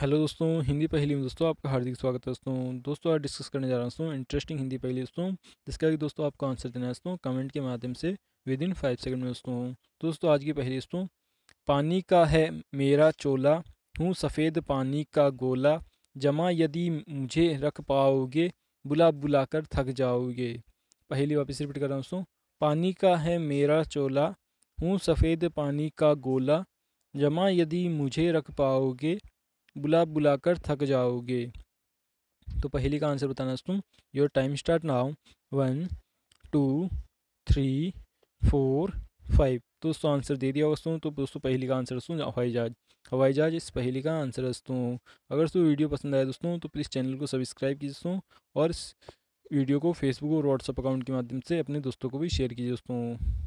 hello दोस्तों हिंदी पहली में दोस्तों आपका हार्दिक स्वागत है दोस्तों दोस्तों आज डिस्कस करने जा रहा हूँ दोस्तों इंटरेस्टिंग हिंदी पहली दोस्तों जिसका कि दोस्तों आपको आंसर देना है दोस्तों कमेंट के माध्यम से विद इन फाइव सेकंड में दोस्तों दोस्तों आज की पहली दोस्तों पानी का है मेरा चोला हूँ सफ़ेद पानी का गोला जमा यदि मुझे रख पाओगे बुला बुला कर थक जाओगे पहली वापस रिपीट कर रहा हूँ दोस्तों पानी का है मेरा चोला हूँ सफ़ेद पानी का गोला जमा यदि मुझे रख पाओगे बुला बुला कर थक जाओगे तो पहली का आंसर बताना दोस्तों your time start now one two three four five तो दोस्तों आंसर दे दिया दोस्तों तो दोस्तों पहली का आंसर दोस्तों हवाई जहाज हवाई जहाज इस पहली का आंसर दोस्तों अगर दोस्तों वीडियो पसंद आए दोस्तों तो प्लीज़ चैनल को सब्सक्राइब कीजिए दोस्तों और इस वीडियो को फेसबुक और व्हाट्सअप अकाउंट के माध्यम से अपने दोस्तों को भी शेयर कीजिए दोस्तों